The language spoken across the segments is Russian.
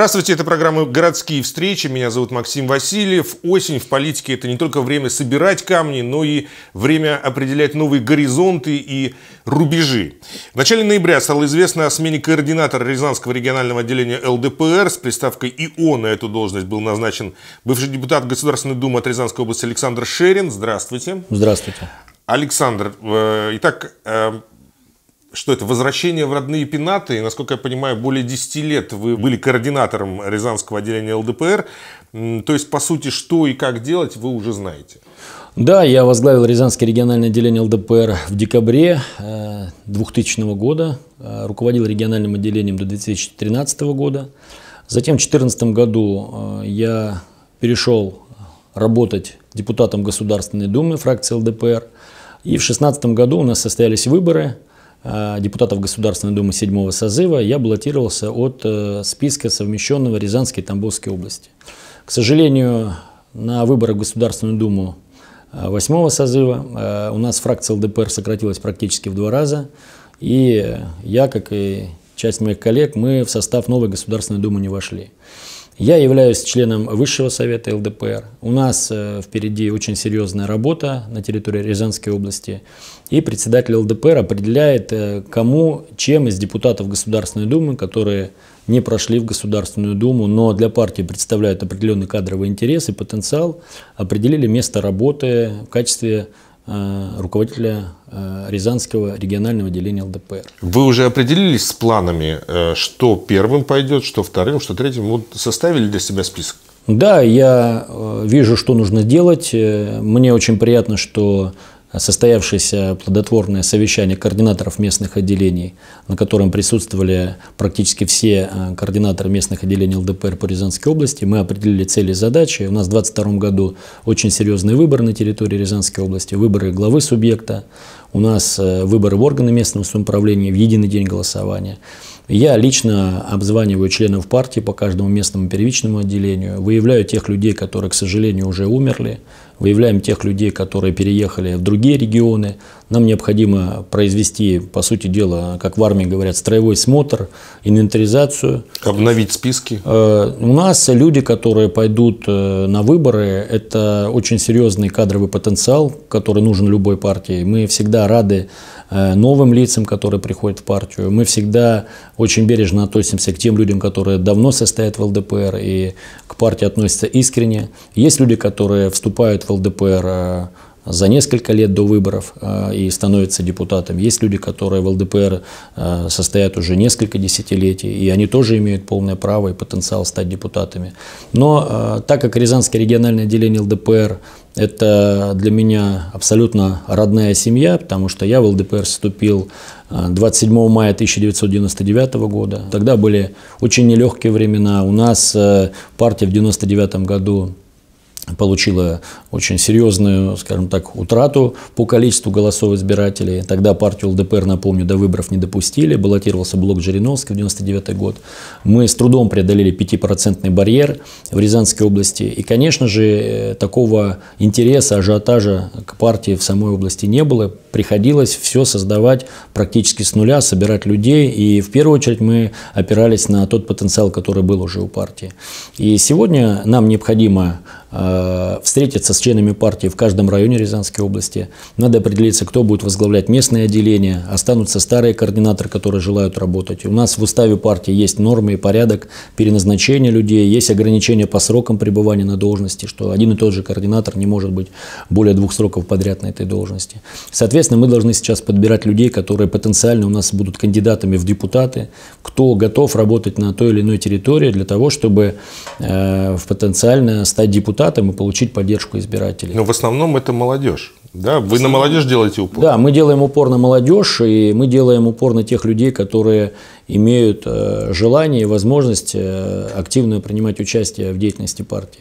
Здравствуйте, это программа «Городские встречи». Меня зовут Максим Васильев. Осень в политике – это не только время собирать камни, но и время определять новые горизонты и рубежи. В начале ноября стало известно о смене координатора Рязанского регионального отделения ЛДПР. С приставкой ИО на эту должность был назначен бывший депутат Государственной Думы от Рязанской области Александр Шерин. Здравствуйте. Здравствуйте. Александр, э, итак, э, что это возвращение в родные пенаты. И, насколько я понимаю, более 10 лет вы были координатором Рязанского отделения ЛДПР. То есть, по сути, что и как делать, вы уже знаете. Да, я возглавил Рязанское региональное отделение ЛДПР в декабре 2000 э, года, э, руководил региональным отделением до 2013 года. Затем в 2014 году э, я перешел работать депутатом Государственной Думы фракции ЛДПР. И в 2016 году у нас состоялись выборы – Э, депутатов Государственной Думы 7 созыва я баллотировался от э, списка совмещенного Рязанской и Тамбовской области. К сожалению, на выборах в Государственную Думу 8 э, созыва у нас фракция ЛДПР сократилась практически в два раза, и я, как и часть моих коллег, мы в состав новой Государственной Думы не вошли. Я являюсь членом Высшего совета ЛДПР. У нас э, впереди очень серьезная работа на территории Рязанской области. И председатель ЛДПР определяет, э, кому, чем из депутатов Государственной Думы, которые не прошли в Государственную Думу, но для партии представляют определенный кадровый интерес и потенциал, определили место работы в качестве э, руководителя Э, Рязанского регионального отделения ЛДПР. Вы уже определились с планами, э, что первым пойдет, что вторым, что третьим? Вот составили для себя список? Да, я э, вижу, что нужно делать. Мне очень приятно, что состоявшееся плодотворное совещание координаторов местных отделений, на котором присутствовали практически все координаторы местных отделений ЛДПР по Рязанской области. Мы определили цели и задачи. У нас в 2022 году очень серьезный выбор на территории Рязанской области, выборы главы субъекта, у нас э, выборы в органы местного самоуправления в единый день голосования. Я лично обзваниваю членов партии по каждому местному первичному отделению, выявляю тех людей, которые, к сожалению, уже умерли, выявляем тех людей, которые переехали в другие регионы. Нам необходимо произвести, по сути дела, как в армии говорят, строевой смотр, инвентаризацию. Обновить списки. Э, у нас люди, которые пойдут э, на выборы, это очень серьезный кадровый потенциал, который нужен любой партии. Мы всегда рады Э, новым лицам, которые приходят в партию. Мы всегда очень бережно относимся к тем людям, которые давно состоят в ЛДПР и к партии относятся искренне. Есть люди, которые вступают в ЛДПР э, за несколько лет до выборов э, и становится депутатом. Есть люди, которые в ЛДПР э, состоят уже несколько десятилетий, и они тоже имеют полное право и потенциал стать депутатами. Но э, так как Рязанское региональное отделение ЛДПР – это для меня абсолютно родная семья, потому что я в ЛДПР вступил 27 мая 1999 года. Тогда были очень нелегкие времена. У нас партия в 1999 году получила очень серьезную, скажем так, утрату по количеству голосов избирателей. Тогда партию ЛДПР, напомню, до выборов не допустили. Баллотировался блок Жириновский в 99 год. Мы с трудом преодолели 5% барьер в Рязанской области. И, конечно же, э, такого интереса, ажиотажа к партии в самой области не было. Приходилось все создавать практически с нуля, собирать людей. И в первую очередь мы опирались на тот потенциал, который был уже у партии. И сегодня нам необходимо э, Э, встретиться с членами партии в каждом районе Рязанской области. Надо определиться, кто будет возглавлять местные отделения. Останутся старые координаторы, которые желают работать. У нас в уставе партии есть нормы и порядок переназначения людей, есть ограничения по срокам пребывания на должности, что один и тот же координатор не может быть более двух сроков подряд на этой должности. Соответственно, мы должны сейчас подбирать людей, которые потенциально у нас будут кандидатами в депутаты, кто готов работать на той или иной территории для того, чтобы э, потенциально стать депутатом кандидатом и получить поддержку избирателей. Но в основном это молодежь. Да, вы на молодежь делаете упор. Да, мы делаем упор на молодежь, и мы делаем упор на тех людей, которые имеют э, желание и возможность э, активно принимать участие в деятельности партии.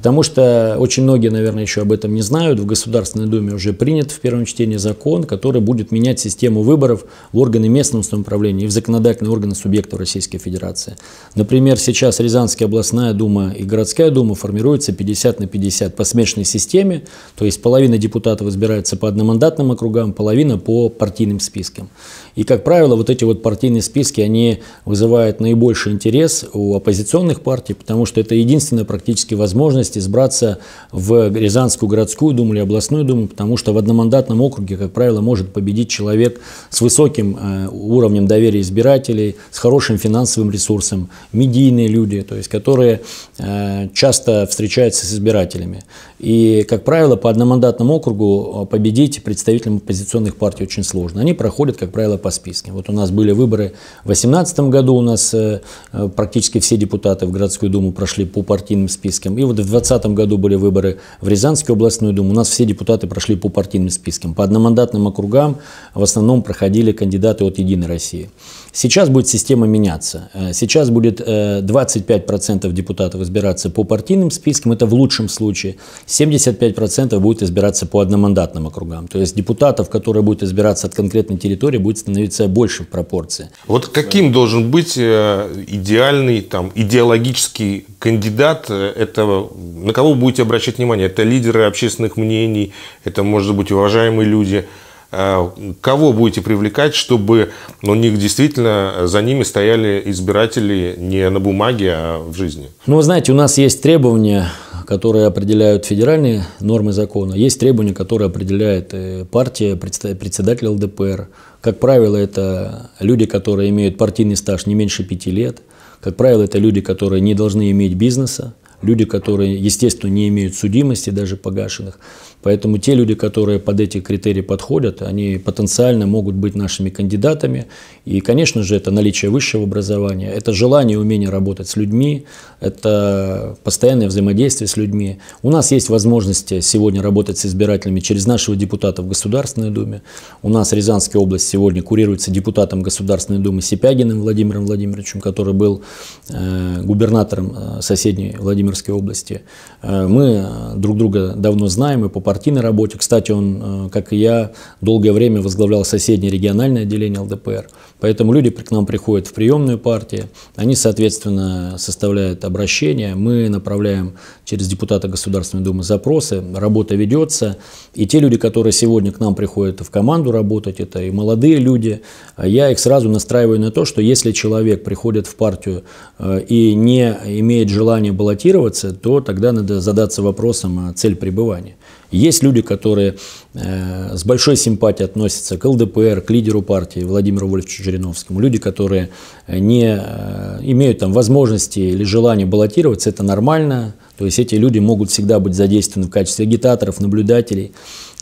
Потому что очень многие, наверное, еще об этом не знают. В Государственной Думе уже принят в первом чтении закон, который будет менять систему выборов в органы местного самоуправления и в законодательные органы субъектов Российской Федерации. Например, сейчас Рязанская областная дума и городская дума формируются 50 на 50 по смешанной системе, то есть половина депутатов избирается по одномандатным округам, половина по партийным спискам. И, как правило, вот эти вот партийные списки, они вызывают наибольший интерес у оппозиционных партий, потому что это единственная практически возможность возможность избраться в Рязанскую городскую думу или областную думу, потому что в одномандатном округе, как правило, может победить человек с высоким э, уровнем доверия избирателей, с хорошим финансовым ресурсом, медийные люди, то есть которые э, часто встречаются с избирателями. И, как правило, по одномандатному округу а, победить представителям оппозиционных партий очень сложно. Они проходят, как правило, по спискам. Вот у нас были выборы в 2018 году, у нас э, э, практически все депутаты в городскую думу прошли по партийным спискам. И вот в 2020 году были выборы в Рязанскую областную думу, у нас все депутаты прошли по партийным спискам. По одномандатным округам в основном проходили кандидаты от «Единой России». Сейчас будет система меняться. Э, сейчас будет 25% депутатов избираться по партийным спискам, это в лучшем случае. 75% будет избираться по одномандатным округам. То есть депутатов, которые будут избираться от конкретной территории, будет становиться больше в пропорции. Вот каким должен быть э, идеальный там, идеологический кандидат? Э, это, на кого будете обращать внимание? Это лидеры общественных мнений, это, может быть, уважаемые люди э, – кого будете привлекать, чтобы ну, у них действительно за ними стояли избиратели не на бумаге, а в жизни? Ну, вы знаете, у нас есть требования которые определяют федеральные нормы закона, есть требования, которые определяет э, партия, председатель ЛДПР. Как правило, это люди, которые имеют партийный стаж не меньше пяти лет. Как правило, это люди, которые не должны иметь бизнеса, люди, которые, естественно, не имеют судимости, даже погашенных. Поэтому те люди, которые под эти критерии подходят, они потенциально могут быть нашими кандидатами. И, конечно же, это наличие высшего образования, это желание и умение работать с людьми, это постоянное взаимодействие с людьми. У нас есть возможности сегодня работать с избирателями через нашего депутата в Государственной Думе. У нас Рязанская область сегодня курируется депутатом Государственной Думы Сипягиным Владимиром Владимировичем, который был э, губернатором э, соседней Владимирской области. Э, мы друг друга давно знаем и попадаем партийной работе. Кстати, он, э, как и я, долгое время возглавлял соседнее региональное отделение ЛДПР. Поэтому люди к нам приходят в приемную партии, они, соответственно, составляют обращение, мы направляем через депутата Государственной Думы запросы, работа ведется, и те люди, которые сегодня к нам приходят в команду работать, это и молодые люди, а я их сразу настраиваю на то, что если человек приходит в партию э, и не имеет желания баллотироваться, то тогда надо задаться вопросом о цель пребывания. Есть люди, которые э, с большой симпатией относятся к ЛДПР, к лидеру партии Владимиру Вольфовичу Жириновскому. Люди, которые э, не э, имеют там возможности или желания баллотироваться, это нормально. То есть эти люди могут всегда быть задействованы в качестве агитаторов, наблюдателей.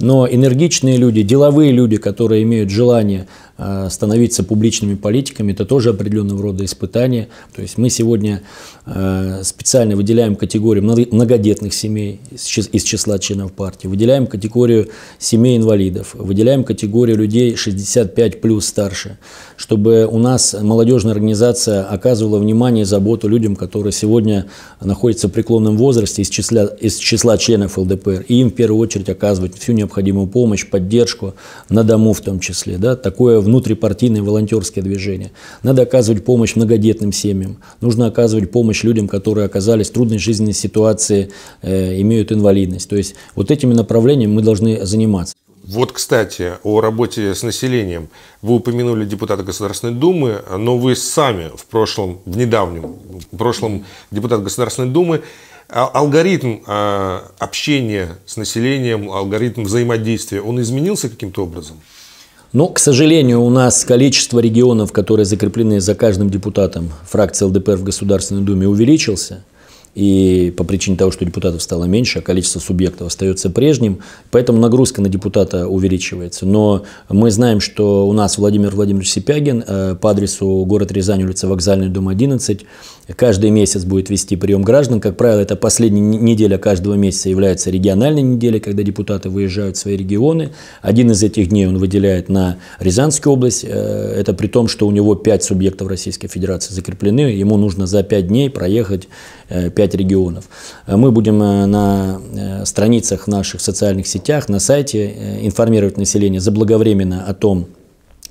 Но энергичные люди, деловые люди, которые имеют желание Э, становиться публичными политиками, это тоже определенного рода испытание. То есть мы сегодня э, специально выделяем категорию многодетных семей из числа членов партии, выделяем категорию семей инвалидов, выделяем категорию людей 65 плюс старше, чтобы у нас молодежная организация оказывала внимание и заботу людям, которые сегодня находятся в преклонном возрасте из числа, из числа членов ЛДПР, и им в первую очередь оказывать всю необходимую помощь, поддержку на дому в том числе. Да? Такое в внутрипартийные волонтерские движения. Надо оказывать помощь многодетным семьям. Нужно оказывать помощь людям, которые оказались в трудной жизненной ситуации, э, имеют инвалидность. То есть вот этими направлениями мы должны заниматься. Вот, кстати, о работе с населением. Вы упомянули депутата Государственной Думы, но вы сами в прошлом, в недавнем, в прошлом депутат Государственной Думы а, алгоритм а, общения с населением, алгоритм взаимодействия, он изменился каким-то образом? Но, к сожалению, у нас количество регионов, которые закреплены за каждым депутатом фракции ЛДПР в Государственной Думе, увеличился и по причине того, что депутатов стало меньше, а количество субъектов остается прежним, поэтому нагрузка на депутата увеличивается. Но мы знаем, что у нас Владимир Владимирович Сипягин э, по адресу город Рязань, улица Вокзальный, дом 11, каждый месяц будет вести прием граждан. Как правило, это последняя неделя каждого месяца является региональной неделей, когда депутаты выезжают в свои регионы. Один из этих дней он выделяет на Рязанскую область. Э, это при том, что у него 5 субъектов Российской Федерации закреплены. Ему нужно за 5 дней проехать Э, пять регионов. Э, мы будем э, на страницах наших социальных сетях, на сайте информировать население заблаговременно о том,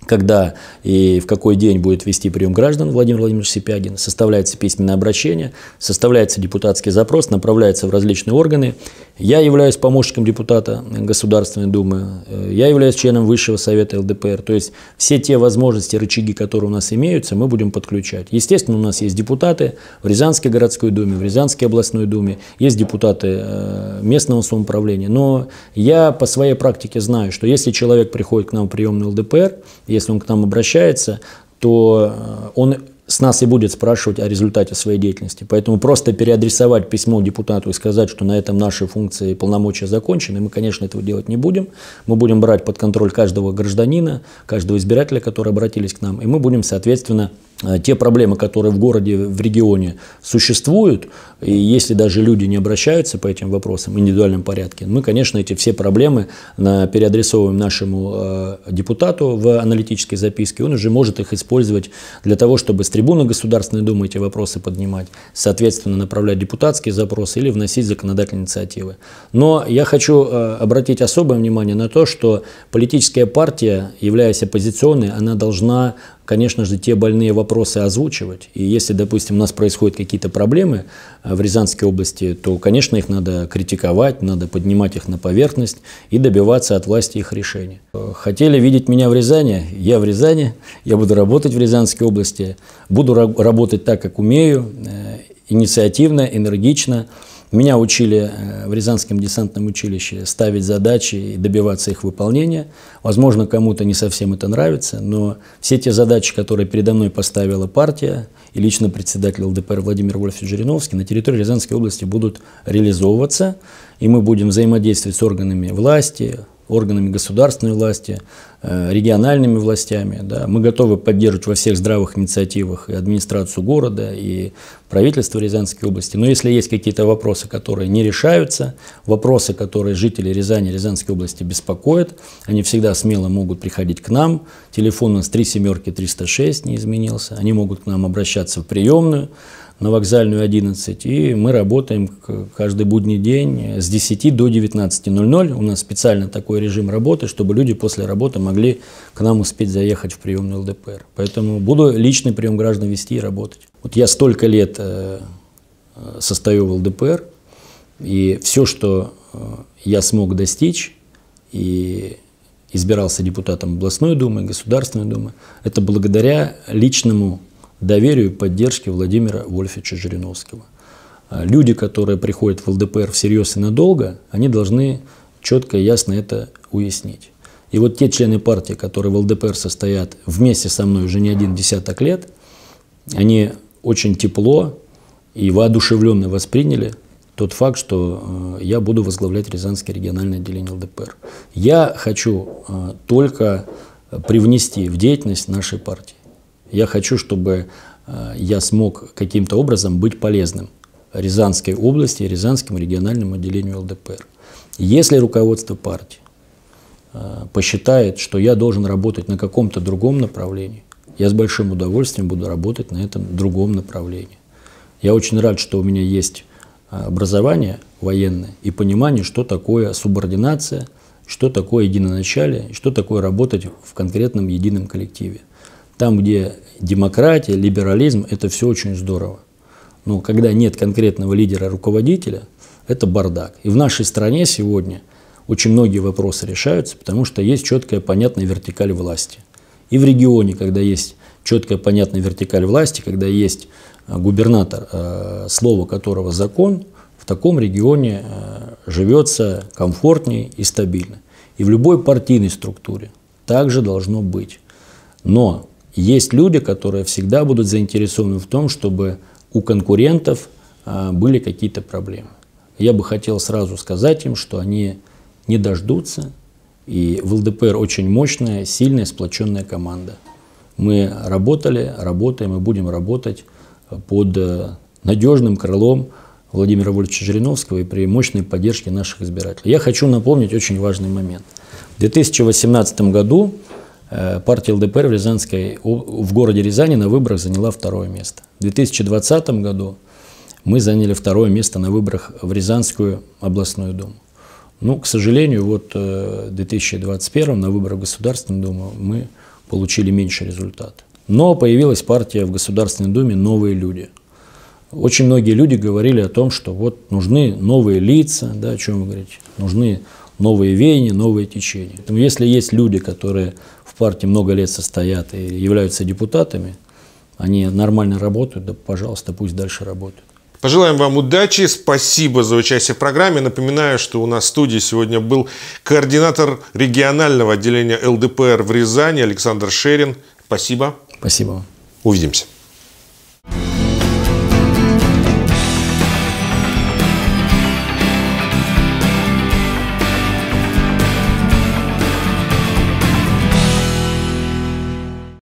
когда и в какой день будет вести прием граждан Владимир Владимирович Сипягин, составляется письменное обращение, составляется депутатский запрос, направляется в различные органы, я являюсь помощником депутата Государственной Думы, э, я являюсь членом Высшего Совета ЛДПР. То есть все те возможности, рычаги, которые у нас имеются, мы будем подключать. Естественно, у нас есть депутаты в Рязанской городской думе, в Рязанской областной думе, есть депутаты э, местного самоуправления. Но я по своей практике знаю, что если человек приходит к нам в приемный ЛДПР, если он к нам обращается, то э, он с нас и будет спрашивать о результате своей деятельности. Поэтому просто переадресовать письмо депутату и сказать, что на этом наши функции и полномочия закончены, мы, конечно, этого делать не будем. Мы будем брать под контроль каждого гражданина, каждого избирателя, которые обратились к нам, и мы будем, соответственно, Э, те проблемы, которые в городе, в регионе существуют, и если даже люди не обращаются по этим вопросам в индивидуальном порядке, мы, конечно, эти все проблемы переадресовываем нашему э, депутату в аналитической записке. Он уже может их использовать для того, чтобы с трибуны Государственной Думы эти вопросы поднимать, соответственно, направлять депутатские запросы или вносить законодательные инициативы. Но я хочу э, обратить особое внимание на то, что политическая партия, являясь оппозиционной, она должна конечно же, те больные вопросы озвучивать. И если, допустим, у нас происходят какие-то проблемы э, в Рязанской области, то, конечно, их надо критиковать, надо поднимать их на поверхность и добиваться от власти их решения. Э, хотели видеть меня в Рязани? Я в Рязани, я буду работать в Рязанской области, буду работать так, как умею, э, инициативно, энергично – меня учили э, в Рязанском десантном училище ставить задачи и добиваться их выполнения. Возможно, кому-то не совсем это нравится, но все те задачи, которые передо мной поставила партия и лично председатель ЛДПР Владимир Вольфович Жириновский, на территории Рязанской области будут реализовываться, и мы будем взаимодействовать с органами власти, органами государственной власти, э, региональными властями. Да. Мы готовы поддерживать во всех здравых инициативах и администрацию города, и правительство Рязанской области. Но если есть какие-то вопросы, которые не решаются, вопросы, которые жители Рязани, Рязанской области беспокоят, они всегда смело могут приходить к нам. Телефон у нас 3 семерки 306 не изменился. Они могут к нам обращаться в приемную на вокзальную 11. И мы работаем каждый будний день с 10 до 19.00. У нас специально такой режим работы, чтобы люди после работы могли к нам успеть заехать в приемную ЛДПР. Поэтому буду личный прием граждан вести и работать. Вот я столько лет э, э, состою в ЛДПР, и все, что э, я смог достичь, и избирался депутатом областной думы, Государственной думы, это благодаря личному доверию и поддержке Владимира Вольфовича Жириновского. А люди, которые приходят в ЛДПР всерьез и надолго, они должны четко и ясно это уяснить. И вот те члены партии, которые в ЛДПР состоят вместе со мной уже не один десяток лет, они очень тепло и воодушевленно восприняли тот факт, что э, я буду возглавлять Рязанское региональное отделение ЛДПР. Я хочу э, только привнести в деятельность нашей партии я хочу, чтобы э, я смог каким-то образом быть полезным Рязанской области, Рязанскому региональному отделению ЛДПР. Если руководство партии э, посчитает, что я должен работать на каком-то другом направлении, я с большим удовольствием буду работать на этом другом направлении. Я очень рад, что у меня есть э, образование военное и понимание, что такое субординация, что такое единоначалие, что такое работать в конкретном едином коллективе. Там, где демократия, либерализм, это все очень здорово. Но когда нет конкретного лидера-руководителя, это бардак. И в нашей стране сегодня очень многие вопросы решаются, потому что есть четкая, понятная вертикаль власти. И в регионе, когда есть четкая, понятная вертикаль власти, когда есть э, губернатор, э, слово которого закон, в таком регионе э, живется комфортнее и стабильно. И в любой партийной структуре также должно быть. Но есть люди, которые всегда будут заинтересованы в том, чтобы у конкурентов а, были какие-то проблемы. Я бы хотел сразу сказать им, что они не дождутся, и в ЛДПР очень мощная, сильная, сплоченная команда. Мы работали, работаем и будем работать под э, надежным крылом Владимира Вольфовича Жириновского и при мощной поддержке наших избирателей. Я хочу напомнить очень важный момент. В 2018 году Э, партия ЛДПР в, Рязанской, в городе Рязани на выборах заняла второе место. В 2020 году мы заняли второе место на выборах в Рязанскую областную думу. Ну, к сожалению, вот э, в 2021 на выборах в Государственную Думу мы получили меньше результат. Но появилась партия в Государственной Думе «Новые люди». Очень многие люди говорили о том, что вот нужны новые лица, да, о чем вы говорите, нужны новые веяния, новые течения. если есть люди, которые партии много лет состоят и являются депутатами, они нормально работают, да, пожалуйста, пусть дальше работают. Пожелаем вам удачи, спасибо за участие в программе. Напоминаю, что у нас в студии сегодня был координатор регионального отделения ЛДПР в Рязани Александр Шерин. Спасибо. Спасибо. Увидимся.